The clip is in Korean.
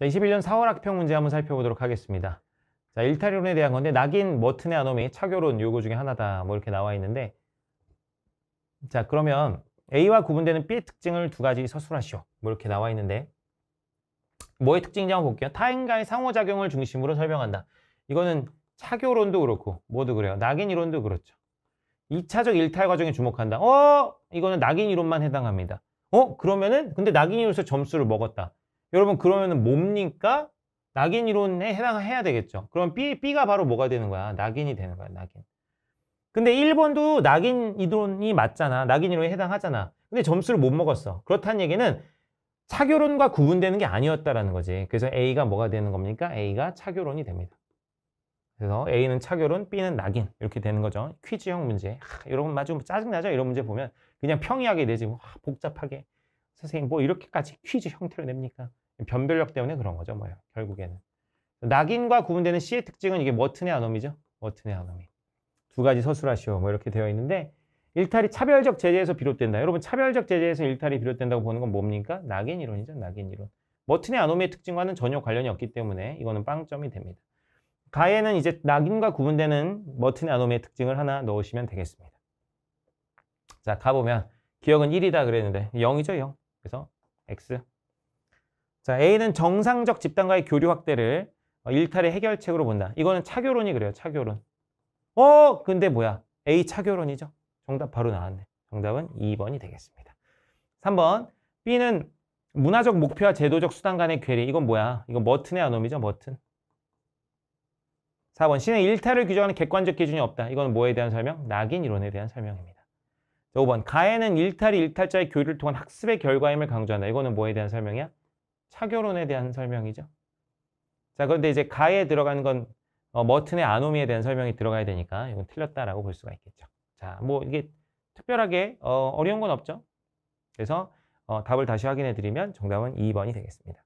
자, 21년 4월 학평 문제 한번 살펴보도록 하겠습니다. 자, 일탈론에 이 대한 건데 낙인 머튼의 아노미 차교론 요거 중에 하나다 뭐 이렇게 나와 있는데 자 그러면 A와 구분되는 B의 특징을 두 가지 서술하시오 뭐 이렇게 나와 있는데 뭐의 특징인지 한번 볼게요. 타인과의 상호작용을 중심으로 설명한다. 이거는 차교론도 그렇고 모두 그래요. 낙인 이론도 그렇죠. 2차적 일탈 과정에 주목한다. 어? 이거는 낙인 이론만 해당합니다. 어? 그러면은 근데 낙인 이론에서 점수를 먹었다. 여러분 그러면 뭡니까? 낙인 이론에 해당해야 되겠죠. 그럼 B, B가 바로 뭐가 되는 거야? 낙인이 되는 거야, 낙인. 근데 1번도 낙인 이론이 맞잖아. 낙인 이론에 해당하잖아. 근데 점수를 못 먹었어. 그렇다는 얘기는 차교론과 구분되는 게 아니었다라는 거지. 그래서 A가 뭐가 되는 겁니까? A가 차교론이 됩니다. 그래서 A는 차교론, B는 낙인 이렇게 되는 거죠. 퀴즈형 문제. 하, 여러분 마주 짜증나죠? 이런 문제 보면 그냥 평이하게 되지 뭐, 아, 복잡하게. 선생님 뭐 이렇게까지 퀴즈 형태로 냅니까? 변별력 때문에 그런 거죠, 뭐요. 결국에는. 낙인과 구분되는 C의 특징은 이게 머튼의 아노미죠. 머튼의 아노미. 두 가지 서술하시오. 뭐 이렇게 되어 있는데 일탈이 차별적 제재에서 비롯된다. 여러분 차별적 제재에서 일탈이 비롯된다고 보는 건 뭡니까? 낙인 이론이죠. 낙인 이론. 머튼의 아노미의 특징과는 전혀 관련이 없기 때문에 이거는 빵점이 됩니다. 가에는 이제 낙인과 구분되는 머튼의 아노미의 특징을 하나 넣으시면 되겠습니다. 자, 가보면 기억은 1이다 그랬는데 0이죠, 0. 그래서 x 자, A는 정상적 집단과의 교류 확대를 어, 일탈의 해결책으로 본다. 이거는 차교론이 그래요. 차교론. 어? 근데 뭐야? A 차교론이죠. 정답 바로 나왔네. 정답은 2번이 되겠습니다. 3번 B는 문화적 목표와 제도적 수단 간의 괴리. 이건 뭐야? 이건 머튼의 아놈이죠. 머튼. 4번 C는 일탈을 규정하는 객관적 기준이 없다. 이건 뭐에 대한 설명? 낙인 이론에 대한 설명입니다. 5번 가해는 일탈이 일탈자의 교류를 통한 학습의 결과임을 강조한다. 이거는 뭐에 대한 설명이야? 차결혼에 대한 설명이죠. 자, 그런데 이제 가에 들어간 건 어, 머튼의 아노미에 대한 설명이 들어가야 되니까 이건 틀렸다라고 볼 수가 있겠죠. 자, 뭐 이게 특별하게 어, 어려운 건 없죠. 그래서 어, 답을 다시 확인해 드리면 정답은 2번이 되겠습니다.